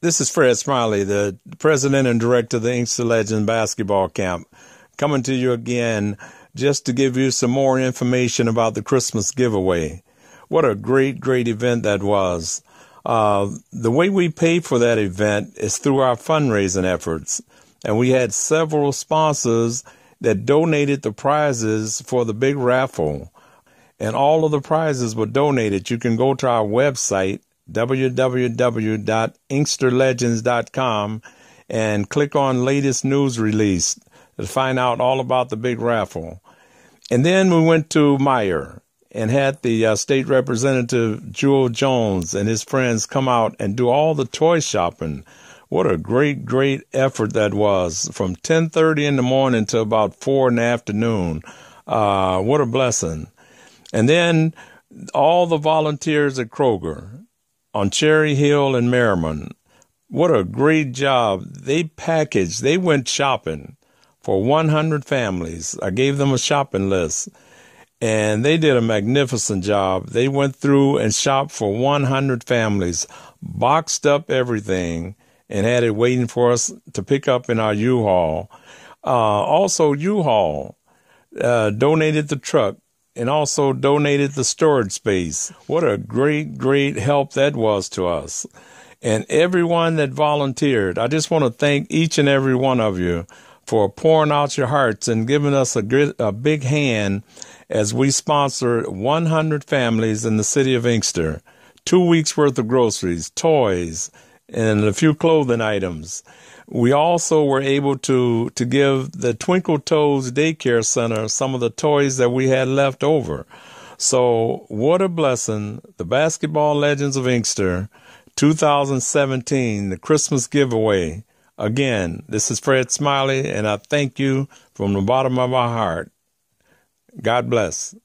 This is Fred Smiley, the president and director of the Inkster Legend basketball camp, coming to you again just to give you some more information about the Christmas giveaway. What a great, great event that was. Uh, the way we paid for that event is through our fundraising efforts, and we had several sponsors that donated the prizes for the big raffle. And all of the prizes were donated. You can go to our website www.inksterlegends.com and click on latest news release to find out all about the big raffle. And then we went to Meyer and had the uh, state representative Jewel Jones and his friends come out and do all the toy shopping. What a great, great effort that was from 1030 in the morning to about four in the afternoon. Uh, what a blessing. And then all the volunteers at Kroger on Cherry Hill and Merriman. What a great job. They packaged, they went shopping for 100 families. I gave them a shopping list and they did a magnificent job. They went through and shopped for 100 families, boxed up everything, and had it waiting for us to pick up in our U Haul. Uh, also, U Haul uh, donated the truck and also donated the storage space. What a great, great help that was to us. And everyone that volunteered, I just want to thank each and every one of you for pouring out your hearts and giving us a, a big hand as we sponsored 100 families in the city of Inkster. Two weeks worth of groceries, toys, and a few clothing items. We also were able to, to give the Twinkle Toes Daycare Center some of the toys that we had left over. So, what a blessing. The Basketball Legends of Inkster 2017, the Christmas giveaway. Again, this is Fred Smiley, and I thank you from the bottom of my heart. God bless.